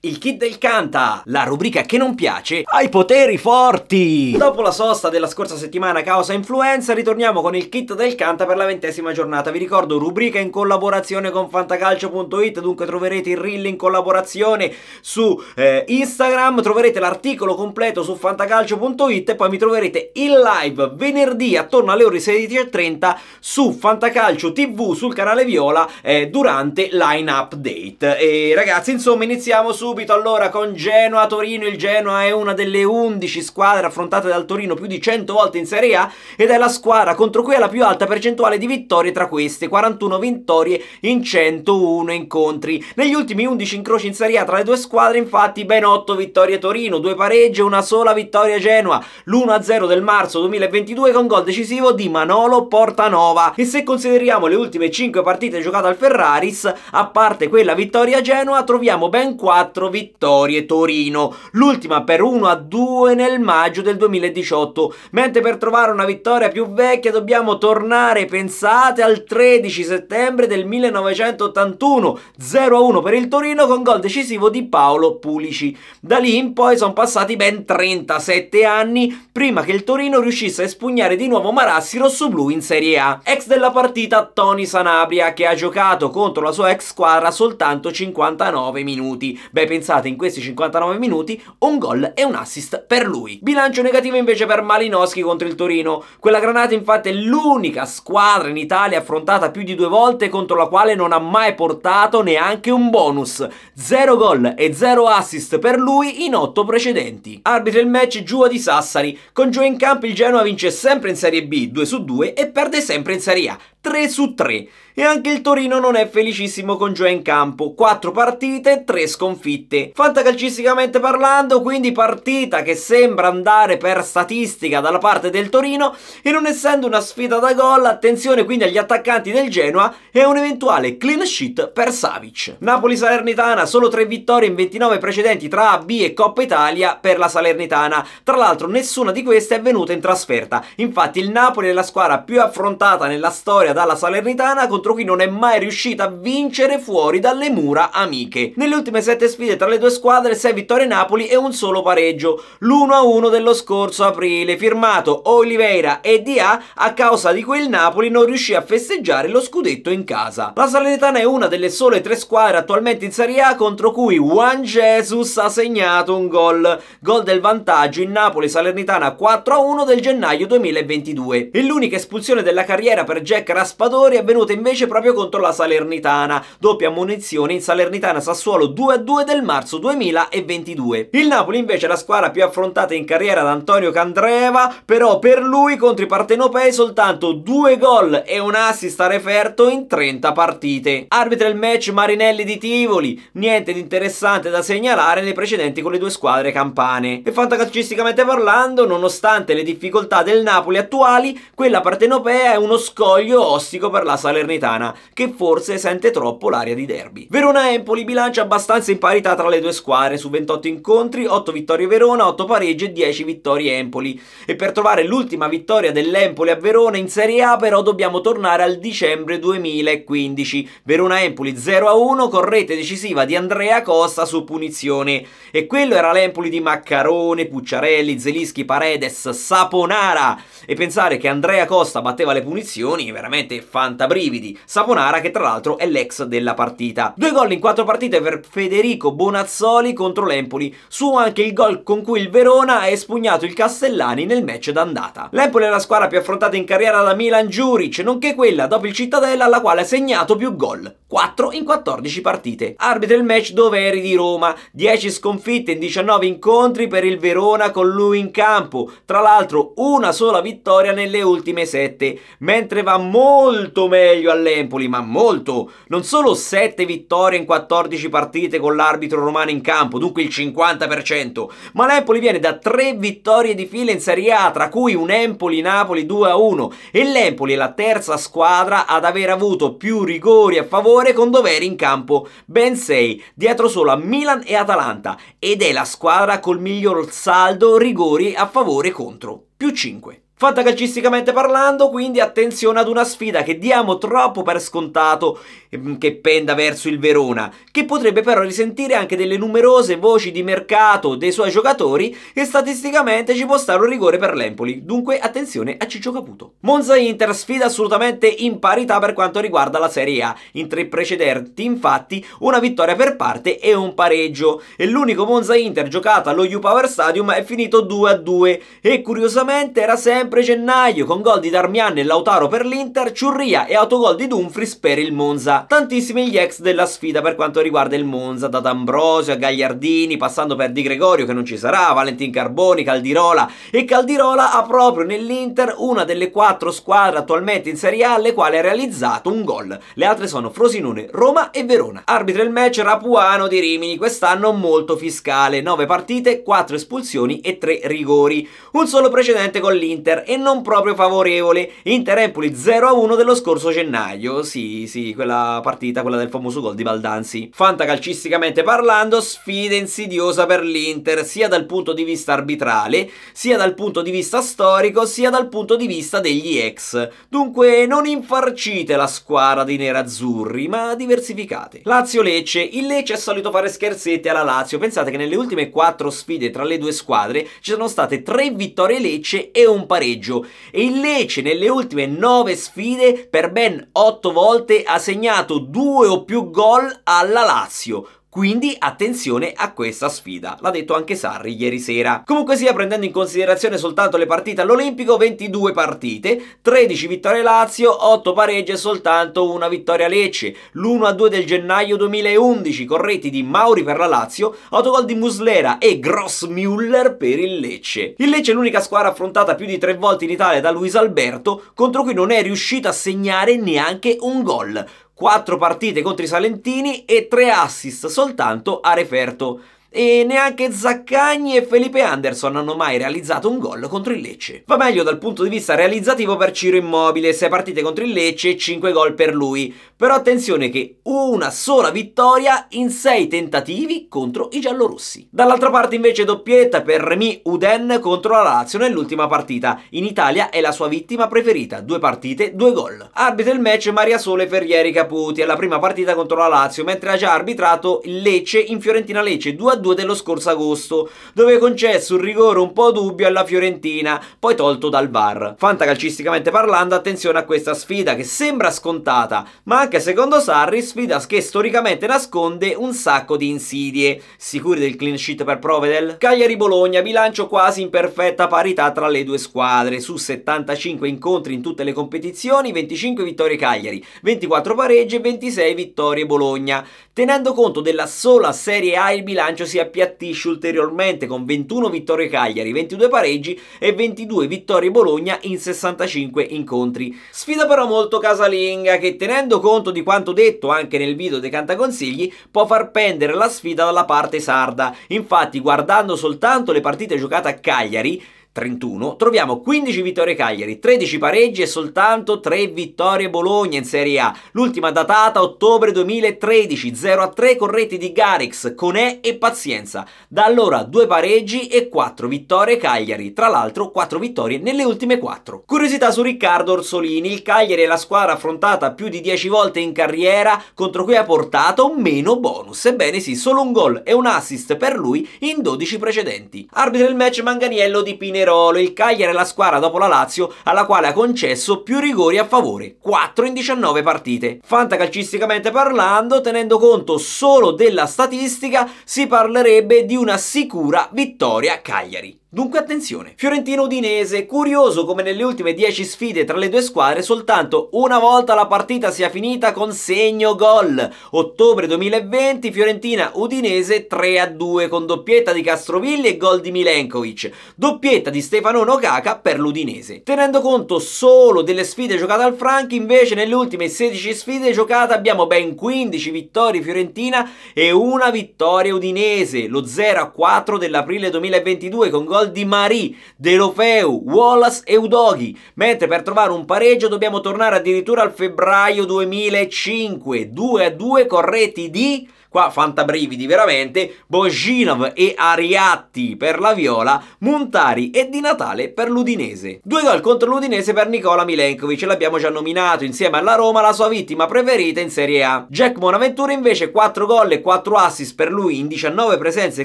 Il kit del Canta, la rubrica che non piace ai poteri forti! Dopo la sosta della scorsa settimana causa influenza, ritorniamo con il kit del Canta per la ventesima giornata. Vi ricordo, rubrica in collaborazione con fantacalcio.it, dunque troverete il reel in collaborazione su eh, Instagram, troverete l'articolo completo su fantacalcio.it e poi mi troverete in live venerdì attorno alle ore 16.30 su Fantacalcio TV sul canale Viola eh, durante Line Update. E ragazzi, insomma, iniziamo su subito allora con Genoa-Torino. Il Genoa è una delle 11 squadre affrontate dal Torino più di 100 volte in Serie A ed è la squadra contro cui ha la più alta percentuale di vittorie tra queste, 41 vittorie in 101 incontri. Negli ultimi 11 incroci in Serie A tra le due squadre infatti ben 8 vittorie Torino, 2 pareggi e una sola vittoria Genoa. L'1-0 del marzo 2022 con gol decisivo di Manolo Portanova. E se consideriamo le ultime 5 partite giocate al Ferraris, a parte quella vittoria Genoa, troviamo ben 4 4 vittorie Torino, l'ultima per 1-2 nel maggio del 2018, mentre per trovare una vittoria più vecchia dobbiamo tornare, pensate, al 13 settembre del 1981, 0-1 per il Torino con gol decisivo di Paolo Pulici. Da lì in poi sono passati ben 37 anni prima che il Torino riuscisse a espugnare di nuovo Marassi rossoblu in Serie A. Ex della partita Tony Sanabria che ha giocato contro la sua ex squadra soltanto 59 minuti. Beh, pensate in questi 59 minuti un gol e un assist per lui. Bilancio negativo invece per Malinowski contro il Torino. Quella granata infatti è l'unica squadra in Italia affrontata più di due volte contro la quale non ha mai portato neanche un bonus. Zero gol e zero assist per lui in otto precedenti. Arbitra il match Giua di Sassari. Con Giua in campo il Genoa vince sempre in Serie B 2 su 2 e perde sempre in Serie A 3 su 3 e anche il Torino non è felicissimo con Gioia in campo, 4 partite, 3 sconfitte. Fantacalcisticamente parlando, quindi partita che sembra andare per statistica dalla parte del Torino e non essendo una sfida da gol, attenzione quindi agli attaccanti del Genoa e un eventuale clean sheet per Savic. Napoli-Salernitana, solo 3 vittorie in 29 precedenti tra A, B e Coppa Italia per la Salernitana. Tra l'altro nessuna di queste è venuta in trasferta, infatti il Napoli è la squadra più affrontata nella storia dalla Salernitana contro cui non è mai riuscita a vincere fuori dalle mura amiche. Nelle ultime sette sfide tra le due squadre 6 vittorie Napoli e un solo pareggio, l'1-1 dello scorso aprile, firmato Oliveira e Dia a causa di cui il Napoli non riuscì a festeggiare lo scudetto in casa. La Salernitana è una delle sole tre squadre attualmente in Serie A contro cui Juan Jesus ha segnato un gol, gol del vantaggio in Napoli-Salernitana 4-1 del gennaio 2022. E l'unica espulsione della carriera per Jack Raspadori è venuta invece proprio contro la Salernitana, doppia munizione in Salernitana-Sassuolo 2-2 del marzo 2022. Il Napoli invece è la squadra più affrontata in carriera da Antonio Candreva, però per lui contro i partenopei soltanto due gol e un assist a referto in 30 partite. Arbitra il match Marinelli di Tivoli, niente di interessante da segnalare nei precedenti con le due squadre campane. E fantacalcisticamente parlando, nonostante le difficoltà del Napoli attuali, quella partenopea è uno scoglio tossico per la Salernitana, che forse sente troppo l'aria di derby. Verona-Empoli bilancia abbastanza in parità tra le due squadre, su 28 incontri, 8 vittorie Verona, 8 pareggi e 10 vittorie Empoli. E per trovare l'ultima vittoria dell'Empoli a Verona in Serie A però dobbiamo tornare al dicembre 2015. Verona-Empoli 0-1 con rete decisiva di Andrea Costa su punizione. E quello era l'Empoli di Maccarone, Pucciarelli, Zelischi, Paredes, Saponara. E pensare che Andrea Costa batteva le punizioni, veramente veramente fantabrividi. Saponara che tra l'altro è l'ex della partita. Due gol in quattro partite per Federico Bonazzoli contro l'Empoli, su anche il gol con cui il Verona ha espugnato il Castellani nel match d'andata. L'Empoli è la squadra più affrontata in carriera da Milan Juric, nonché quella dopo il Cittadella alla quale ha segnato più gol, 4 in 14 partite. Arbitro il match doveri di Roma, 10 sconfitte in 19 incontri per il Verona con lui in campo, tra l'altro una sola vittoria nelle ultime 7, mentre va molto molto meglio all'Empoli, ma molto. Non solo 7 vittorie in 14 partite con l'arbitro romano in campo, dunque il 50%, ma l'Empoli viene da 3 vittorie di fila in Serie A, tra cui un Empoli-Napoli 2-1 e l'Empoli è la terza squadra ad aver avuto più rigori a favore con doveri in campo, ben 6, dietro solo a Milan e Atalanta ed è la squadra col miglior saldo rigori a favore contro, più 5. Fantacalcisticamente parlando, quindi attenzione ad una sfida che diamo troppo per scontato ehm, che penda verso il Verona, che potrebbe però risentire anche delle numerose voci di mercato dei suoi giocatori e statisticamente ci può stare un rigore per l'Empoli. Dunque attenzione a Ciccio Caputo. Monza Inter sfida assolutamente in parità per quanto riguarda la Serie A. In tre precedenti, infatti, una vittoria per parte e un pareggio e l'unico Monza Inter giocato allo U Power Stadium è finito 2-2 e curiosamente era sempre sempre gennaio con gol di Darmian e Lautaro per l'Inter, Ciurria e autogol di Dumfries per il Monza. Tantissimi gli ex della sfida per quanto riguarda il Monza, da D'Ambrosio a Gagliardini, passando per Di Gregorio che non ci sarà, Valentin Carboni, Caldirola e Caldirola ha proprio nell'Inter una delle quattro squadre attualmente in Serie A alle quali ha realizzato un gol. Le altre sono Frosinone, Roma e Verona. Arbitro il match Rapuano di Rimini, quest'anno molto fiscale, 9 partite, 4 espulsioni e 3 rigori. Un solo precedente con l'Inter under e non proprio favorevole. Inter-Empoli 0-1 dello scorso gennaio, sì sì, quella partita, quella del famoso gol di Baldanzi. Fantacalcisticamente parlando, sfida insidiosa per l'Inter, sia dal punto di vista arbitrale, sia dal punto di vista storico, sia dal punto di vista degli ex. Dunque non infarcite la squadra dei nerazzurri, ma diversificate. Lazio-Lecce, il Lecce è solito fare scherzetti alla Lazio, pensate che nelle ultime 4 sfide tra le due squadre ci sono state 3 vittorie Lecce e un pareggio pareggio e il Lecce nelle ultime 9 sfide per ben 8 volte ha segnato 2 o più gol alla Lazio, quindi attenzione a questa sfida, l'ha detto anche Sarri ieri sera. Comunque sia, prendendo in considerazione soltanto le partite all'Olimpico, 22 partite, 13 vittorie Lazio, 8 pareggi e soltanto una vittoria Lecce. L'1-2 del gennaio 2011, corretti di Mauri per la Lazio, autogol di Muslera e Grossmüller per il Lecce. Il Lecce è l'unica squadra affrontata più di tre volte in Italia da Luis Alberto, contro cui non è riuscito a segnare neanche un gol. 4 partite contro i Salentini e 3 assist soltanto a referto e neanche Zaccagni e Felipe Anderson hanno mai realizzato un gol contro il Lecce. Va meglio dal punto di vista realizzativo per Ciro Immobile, 6 partite contro il Lecce e 5 gol per lui. Però attenzione che una sola vittoria in 6 tentativi contro i giallorossi. Dall'altra parte invece doppietta per Remy Uden contro la Lazio nell'ultima partita. In Italia è la sua vittima preferita, 2 partite, 2 gol. Arbitra il match Maria Sole Ferrieri Caputi alla prima partita contro la Lazio, mentre ha già arbitrato il Lecce in Fiorentina Lecce 2 2 dello scorso agosto, dove concesse un rigore un po' dubbio alla Fiorentina, poi tolto dal VAR. Fantacalcisticamente parlando, attenzione a questa sfida che sembra scontata, ma anche secondo Sarri sfida che storicamente nasconde un sacco di insidie. Sicuri del clean sheet per Provedel? Cagliari-Bologna, bilancio quasi in perfetta parità tra le due squadre, su 75 incontri in tutte le competizioni, 25 vittorie Cagliari, 24 pareggi e 26 vittorie Bologna. Tenendo conto della sola Serie A il bilancio si appiattisce ulteriormente con 21 vittorie Cagliari, 22 pareggi e 22 vittorie Bologna in 65 incontri. Sfida però molto casalinga che tenendo conto di quanto detto anche nel video dei Cantaconsigli può far pendere la sfida dalla parte sarda. Infatti guardando soltanto le partite giocate a Cagliari 31, troviamo 15 vittorie Cagliari, 13 pareggi e soltanto 3 vittorie Bologna in Serie A. L'ultima datata ottobre 2013, 0-3 a con reti di Garix, Conè e Pazienza. Da allora 2 pareggi e 4 vittorie Cagliari, tra l'altro 4 vittorie nelle ultime 4. Curiosità su Riccardo Orsolini, il Cagliari è la squadra affrontata più di 10 volte in carriera contro cui ha portato meno bonus. Ebbene sì, solo un gol e un assist per lui in 12 precedenti. Arbitro del match Manganiello di Pinero Calderolo, il Cagliari è la squadra dopo la Lazio alla quale ha concesso più rigori a favore, 4 in 19 partite. Fantacalcisticamente parlando, tenendo conto solo della statistica, si parlerebbe di una sicura vittoria Cagliari. Dunque attenzione, Fiorentino-Udinese, curioso come nelle ultime 10 sfide tra le due squadre soltanto una volta la partita sia finita con segno gol. Ottobre 2020 Fiorentina-Udinese 3-2 con doppietta di Castrovilli e gol di Milenkovic, doppietta di Stefano Nogaka per l'Udinese. Tenendo conto solo delle sfide giocate al Franchi invece nelle ultime 16 sfide giocate abbiamo ben 15 vittorie Fiorentina e una vittoria Udinese, lo 0-4 dell'aprile 2022 con gol gol di Marie, Delofeu, Wallace e Udoghi, mentre per trovare un pareggio dobbiamo tornare addirittura al febbraio 2005, 2 a 2 con reti di qua fantabrividi veramente, Bojinov e Ariatti per la Viola, Montari e Di Natale per l'Udinese. Due gol contro l'Udinese per Nicola Milenkovic, l'abbiamo già nominato insieme alla Roma la sua vittima preferita in Serie A. Jack Bonaventura invece 4 gol e 4 assist per lui in 19 presenze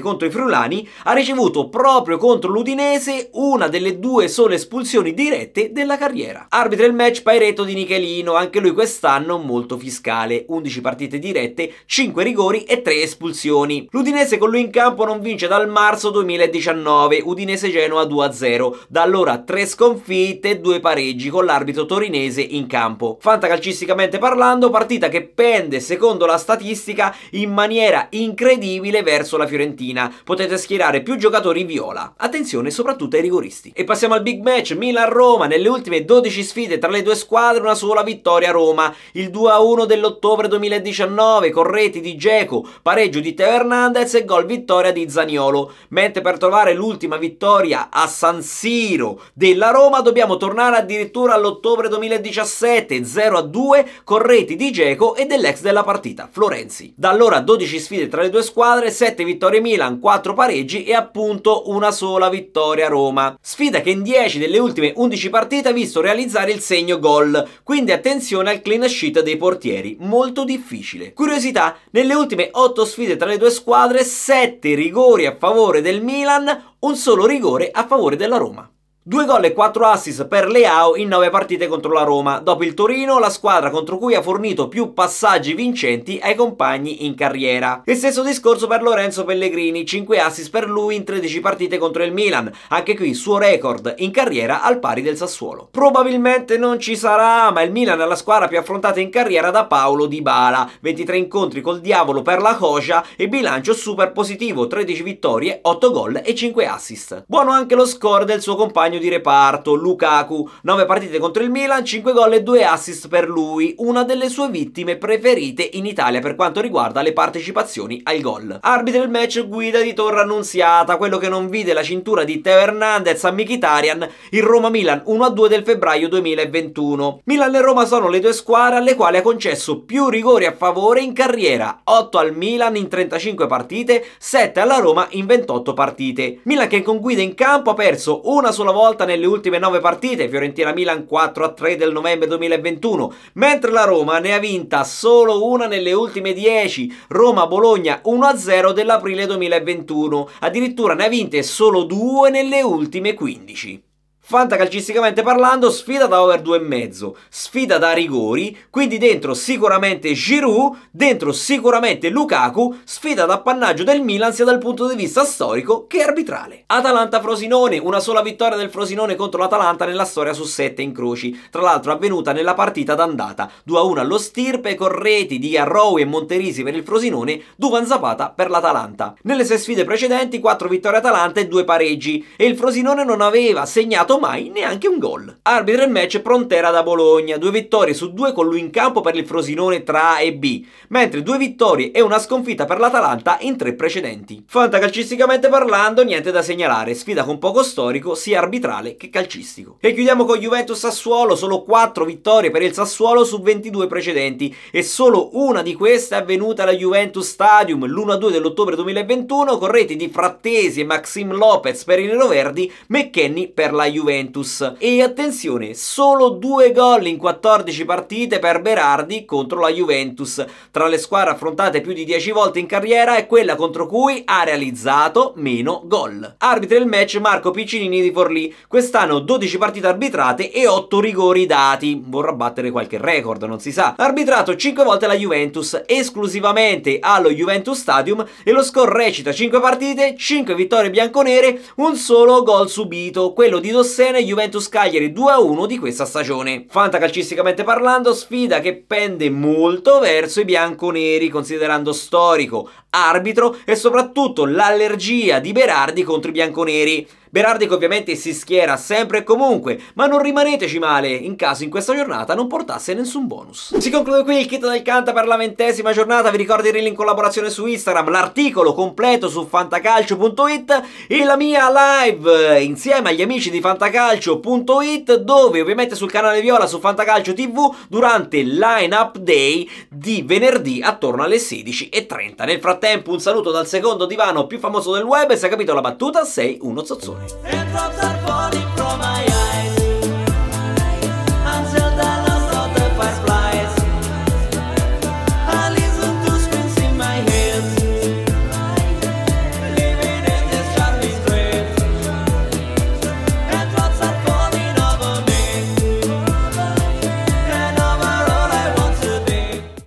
contro i Frulani, ha ricevuto proprio contro l'Udinese una delle due sole espulsioni dirette della carriera. Arbitra il match Pairetto di Nichelino, anche lui quest'anno molto fiscale, 11 partite dirette, 5 rigori rigori e 3 espulsioni. L'Udinese con lui in campo non vince dal marzo 2019, Udinese-Genoa 2-0, da allora 3 sconfitte e 2 pareggi con l'arbitro torinese in campo. Fantacalcisticamente parlando, partita che pende secondo la statistica in maniera incredibile verso la Fiorentina. Potete schierare più giocatori viola. Attenzione soprattutto ai rigoristi. E passiamo al big match Milan-Roma. Nelle ultime 12 sfide tra le due squadre una sola vittoria a Roma. Il 2-1 dell'ottobre 2019 con reti di Dzeko Dzeko, pareggio di Teo Hernandez e gol vittoria di Zaniolo. Mentre per trovare l'ultima vittoria a San Siro della Roma dobbiamo tornare addirittura all'ottobre 2017, 0-2 con reti di Dzeko e dell'ex della partita, Florenzi. Da allora 12 sfide tra le due squadre, 7 vittorie Milan, 4 pareggi e appunto una sola vittoria Roma. Sfida che in 10 delle ultime 11 partite ha visto realizzare il segno gol, quindi attenzione al clean sheet dei portieri, molto difficile. Curiosità, nelle ultime ultime 8 sfide tra le due squadre, 7 rigori a favore del Milan, un solo rigore a favore della Roma. Due gol e quattro assist per Leao in nove partite contro la Roma, dopo il Torino la squadra contro cui ha fornito più passaggi vincenti ai compagni in carriera. E stesso discorso per Lorenzo Pellegrini, 5 assist per lui in 13 partite contro il Milan, anche qui suo record in carriera al pari del Sassuolo. Probabilmente non ci sarà, ma il Milan è la squadra più affrontata in carriera da Paolo Di Bala, 23 incontri col diavolo per la Coscia e bilancio super positivo, 13 vittorie, 8 gol e 5 assist. Buono anche lo score del suo compagno compagno di reparto, Lukaku. 9 partite contro il Milan, 5 gol e 2 assist per lui, una delle sue vittime preferite in Italia per quanto riguarda le partecipazioni ai gol. Arbitro del match guida di Torre Annunziata, quello che non vide la cintura di Teo Hernandez a Mkhitaryan, il Roma-Milan 1-2 del febbraio 2021. Milan e Roma sono le due squadre alle quali ha concesso più rigori a favore in carriera, 8 al Milan in 35 partite, 7 alla Roma in 28 partite. Milan che con guida in campo ha perso una sola volta volta nelle ultime 9 partite, Fiorentina-Milan 4-3 del novembre 2021, mentre la Roma ne ha vinta solo una nelle ultime 10, Roma-Bologna 1-0 dell'aprile 2021, addirittura ne ha vinte solo due nelle ultime 15. Fantacalcisticamente parlando, sfida da over 2,5, sfida da rigori, quindi dentro sicuramente Giroud, dentro sicuramente Lukaku, sfida d'appannaggio del Milan sia dal punto di vista storico che arbitrale. Atalanta-Frosinone, una sola vittoria del Frosinone contro l'Atalanta nella storia su 7 incroci, tra l'altro avvenuta nella partita d'andata, 2-1 allo Stirpe con reti di Arrow e Monterisi per il Frosinone, Duvan Zapata per l'Atalanta. Nelle sei sfide precedenti 4 vittorie Atalanta e 2 pareggi e il Frosinone non aveva segnato segnato mai neanche un gol. Arbitro del match Prontera da Bologna, due vittorie su due con lui in campo per il Frosinone tra A e B, mentre due vittorie e una sconfitta per l'Atalanta in tre precedenti. Fantacalcisticamente parlando, niente da segnalare, sfida con poco storico sia arbitrale che calcistico. E chiudiamo con Juventus Sassuolo, solo 4 vittorie per il Sassuolo su 22 precedenti e solo una di queste è avvenuta alla Juventus Stadium l'1-2 dell'ottobre 2021 con reti di Frattesi e Maxim Lopez per i neroverdi, McKenny per la Juventus. Juventus. E attenzione, solo due gol in 14 partite per Berardi contro la Juventus. Tra le squadre affrontate più di 10 volte in carriera è quella contro cui ha realizzato meno gol. Arbitro del match Marco Piccinini di Forlì. Quest'anno 12 partite arbitrate e 8 rigori dati. Vorrà battere qualche record, non si sa. Arbitrato 5 volte la Juventus, esclusivamente allo Juventus Stadium e lo score recita 5 partite, 5 vittorie bianconere, un solo gol subito, quello di Dos Senna Juventus Cagliari 2-1 di questa stagione. Fantacalcisticamente parlando, sfida che pende molto verso i bianconeri, considerando storico, arbitro e soprattutto l'allergia di Berardi contro i bianconeri. Berardi che ovviamente si schiera sempre e comunque, ma non rimaneteci male in caso in questa giornata non portasse nessun bonus. Si conclude qui il kit del Canta per la ventesima giornata, vi ricordo il link in collaborazione su Instagram, l'articolo completo su fantacalcio.it e la mia live insieme agli amici di fantacalcio.it dove ovviamente sul canale Viola su Fantacalcio TV durante il line up day di venerdì attorno alle 16.30. Nel frattempo un saluto dal secondo divano più famoso del web, se hai capito la battuta sei uno zozzone. Raindrops are falling from my eyes.